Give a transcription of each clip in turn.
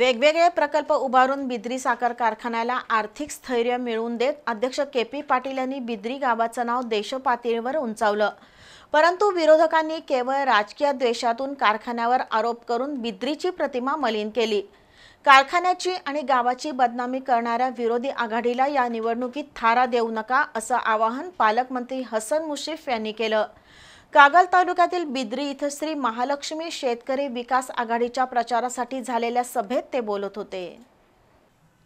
वेगवेगळे प्रकल्प उभारून बिद्री साखर कारखान्याला आर्थिक स्थैर्य मिळवून देत अध्यक्ष के पी पाटील यांनी बिद्री गावाचं नाव देशपातळीवर उंचावलं परंतु विरोधकांनी केवळ राजकीय द्वेषातून कारखान्यावर आरोप करून बिद्रीची प्रतिमा मलिन केली कारखान्याची आणि गावाची बदनामी करणाऱ्या विरोधी आघाडीला या निवडणुकीत थारा देऊ नका असं आवाहन पालकमंत्री हसन मुश्रीफ यांनी केलं कागल तालुक्यातील बिद्री इथं श्री महालक्ष्मी शेतकरी विकास आघाडीच्या प्रचारासाठी झालेल्या सभेत ते बोलत होते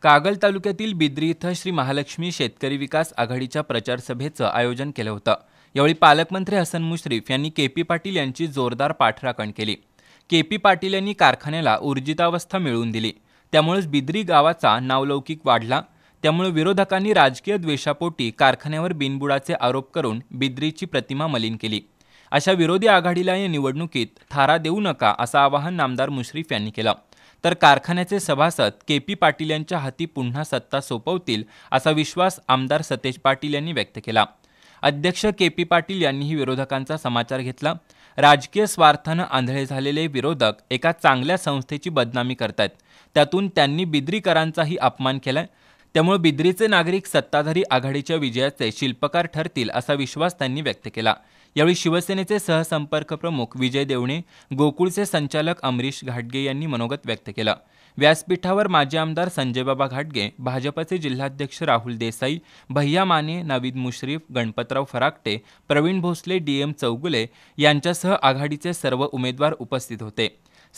कागल तालुक्यातील बिद्री इथं श्री महालक्ष्मी शेतकरी विकास आघाडीच्या प्रचार सभेचं आयोजन केलं होतं यावेळी पालकमंत्री हसन मुश्रीफ यांनी के पी पाटील यांची जोरदार पाठराखण केली के पी पाटील यांनी कारखान्याला ऊर्जितावस्था मिळवून दिली त्यामुळेच बिद्री गावाचा नावलौकिक वाढला त्यामुळे विरोधकांनी राजकीय द्वेषापोटी कारखान्यावर बिनबुडाचे आरोप करून बिद्रीची प्रतिमा मलिन केली अशा विरोधी आघाडीला या निवडणुकीत थारा देऊ नका असं आवाहन नामदार मुश्रीफ यांनी केलं तर कारखान्याचे सभासद के पी पाटील यांच्या हाती पुन्हा सत्ता सोपवतील असा विश्वास आमदार सतेज पाटील यांनी व्यक्त केला अध्यक्ष के पी पाटील यांनीही विरोधकांचा समाचार घेतला राजकीय स्वार्थानं आंधळे झालेले विरोधक एका चांगल्या संस्थेची बदनामी करतायत त्यातून त्यांनी बिद्रीकरांचाही अपमान केलाय त्यामुळे बिद्रीचे नागरिक सत्ताधारी आघाडीच्या विजयाचे शिल्पकार ठरतील असा विश्वास त्यांनी व्यक्त केला यावेळी शिवसेनेचे सहसंपर्क प्रमुख विजय देवणे गोकुळचे संचालक अमरीश घाटगे यांनी मनोगत व्यक्त केलं व्यासपीठावर माजी आमदार संजयबाबा घाटगे भाजपचे जिल्हाध्यक्ष राहुल देसाई भैया माने नवीद मुश्रीफ गणपतराव फराकटे प्रवीण भोसले डी एम चौगुले यांच्यासह आघाडीचे सर्व उमेदवार उपस्थित होते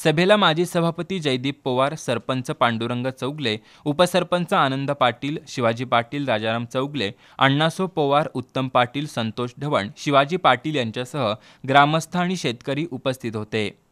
सभेला माजी सभापती जयदीप पवार सरपंच पांडुरंग चौगले उपसरपंच आनंद पाटील शिवाजी पाटील राजाराम चौगले अण्णासो पवार उत्तम पाटील संतोष ढवण शिवाजी पाटील यांच्यासह ग्रामस्थ आणि शेतकरी उपस्थित होते